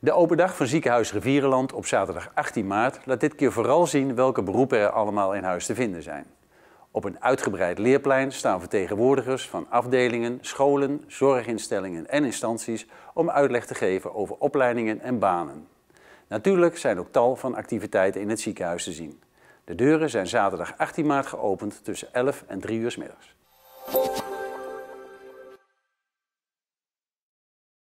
De open dag van ziekenhuis Rivierenland op zaterdag 18 maart laat dit keer vooral zien welke beroepen er allemaal in huis te vinden zijn. Op een uitgebreid leerplein staan vertegenwoordigers van afdelingen, scholen, zorginstellingen en instanties om uitleg te geven over opleidingen en banen. Natuurlijk zijn ook tal van activiteiten in het ziekenhuis te zien. De deuren zijn zaterdag 18 maart geopend tussen 11 en 3 uur middags.